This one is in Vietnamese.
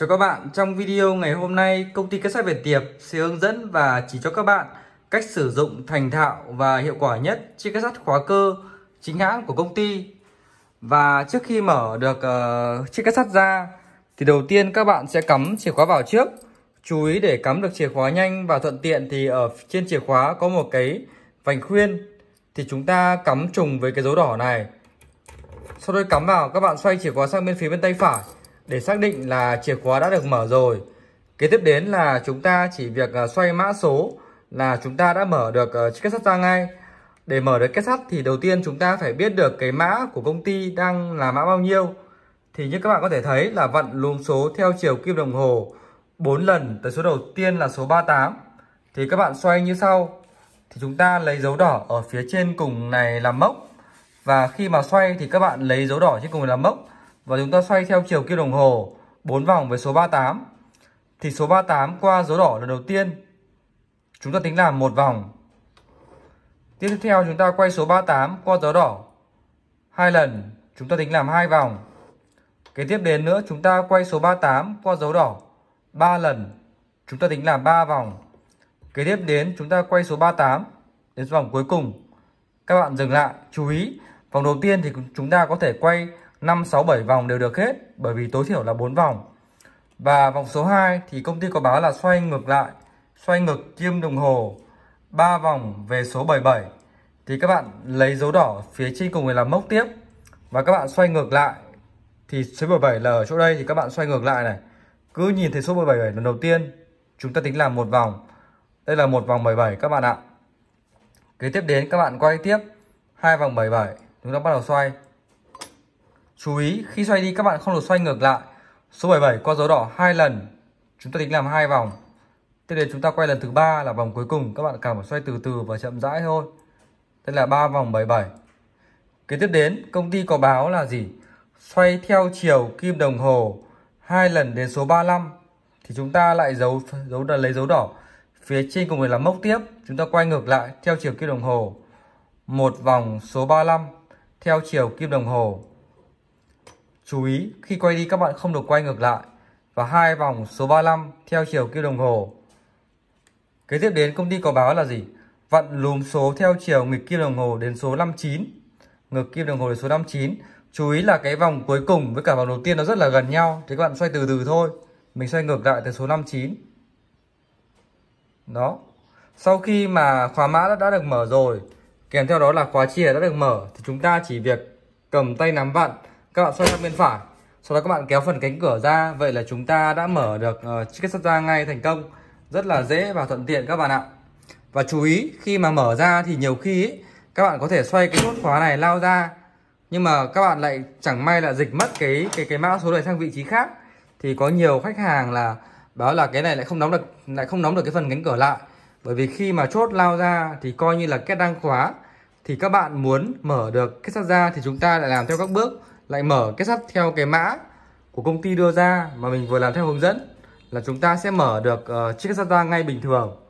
Chào các bạn, trong video ngày hôm nay, công ty Kết sắt Việt Tiệp sẽ hướng dẫn và chỉ cho các bạn cách sử dụng thành thạo và hiệu quả nhất chiếc kết sắt khóa cơ chính hãng của công ty. Và trước khi mở được uh, chiếc kết sắt ra thì đầu tiên các bạn sẽ cắm chìa khóa vào trước. Chú ý để cắm được chìa khóa nhanh và thuận tiện thì ở trên chìa khóa có một cái vành khuyên thì chúng ta cắm trùng với cái dấu đỏ này. Sau đó cắm vào, các bạn xoay chìa khóa sang bên phía bên tay phải để xác định là chìa khóa đã được mở rồi. Kế tiếp đến là chúng ta chỉ việc à, xoay mã số là chúng ta đã mở được ờ, chiếc két sắt ra ngay. Để mở được két sắt thì đầu tiên chúng ta phải biết được cái mã của công ty đang là mã bao nhiêu. Thì như các bạn có thể thấy là vận luồng số theo chiều kim đồng hồ 4 lần tới số đầu tiên là số 38. Thì các bạn xoay như sau. Thì chúng ta lấy dấu đỏ ở phía trên cùng này làm mốc. Và khi mà xoay thì các bạn lấy dấu đỏ trên cùng này làm mốc và chúng ta xoay theo chiều kim đồng hồ 4 vòng với số 38 thì số 38 qua dấu đỏ lần đầu tiên chúng ta tính làm một vòng tiếp theo chúng ta quay số 38 qua dấu đỏ hai lần chúng ta tính làm hai vòng kế tiếp đến nữa chúng ta quay số 38 qua dấu đỏ 3 lần chúng ta tính làm 3 vòng kế tiếp đến chúng ta quay số 38 đến vòng cuối cùng các bạn dừng lại chú ý vòng đầu tiên thì chúng ta có thể quay 5, 6, 7 vòng đều được hết bởi vì tối thiểu là 4 vòng. Và vòng số 2 thì công ty có báo là xoay ngược lại, xoay ngược kim đồng hồ 3 vòng về số 77. Thì các bạn lấy dấu đỏ phía trên cùng làm mốc tiếp và các bạn xoay ngược lại thì số 77 là ở chỗ đây thì các bạn xoay ngược lại này. Cứ nhìn thấy số 77 lần đầu tiên, chúng ta tính là một vòng. Đây là một vòng 77 các bạn ạ. Kế tiếp đến các bạn quay tiếp hai vòng 77, chúng ta bắt đầu xoay. Chú ý khi xoay đi các bạn không được xoay ngược lại. Số 77 qua dấu đỏ hai lần. Chúng ta tính làm hai vòng. Tiếp đến chúng ta quay lần thứ ba là vòng cuối cùng, các bạn cần phải xoay từ từ và chậm rãi thôi. Đây là 3 vòng 77. Kế tiếp đến, công ty có báo là gì? Xoay theo chiều kim đồng hồ hai lần đến số 35 thì chúng ta lại dấu dấu lấy dấu đỏ phía trên cùng là mốc tiếp, chúng ta quay ngược lại theo chiều kim đồng hồ. Một vòng số 35 theo chiều kim đồng hồ Chú ý khi quay đi các bạn không được quay ngược lại và hai vòng số 35 theo chiều kim đồng hồ. Kế tiếp đến công ty có báo là gì? Vặn lùm số theo chiều nghịch kim đồng hồ đến số 59. Ngược kim đồng hồ đến số 59. Chú ý là cái vòng cuối cùng với cả vòng đầu tiên nó rất là gần nhau. thì các bạn xoay từ từ thôi. Mình xoay ngược lại từ số 59. Đó. Sau khi mà khóa mã đã, đã được mở rồi, kèm theo đó là khóa chìa đã được mở thì chúng ta chỉ việc cầm tay nắm vặn các bạn xoay sang bên phải sau đó các bạn kéo phần cánh cửa ra vậy là chúng ta đã mở được uh, chiếc sắt ra ngay thành công rất là dễ và thuận tiện các bạn ạ và chú ý khi mà mở ra thì nhiều khi ý, các bạn có thể xoay cái chốt khóa này lao ra nhưng mà các bạn lại chẳng may là dịch mất cái cái cái mã số này sang vị trí khác thì có nhiều khách hàng là báo là cái này lại không đóng được lại không đóng được cái phần cánh cửa lại bởi vì khi mà chốt lao ra thì coi như là kết đang khóa thì các bạn muốn mở được kết sắt ra thì chúng ta lại làm theo các bước lại mở kết sắt theo cái mã của công ty đưa ra mà mình vừa làm theo hướng dẫn là chúng ta sẽ mở được uh, chiếc sắt ra ngay bình thường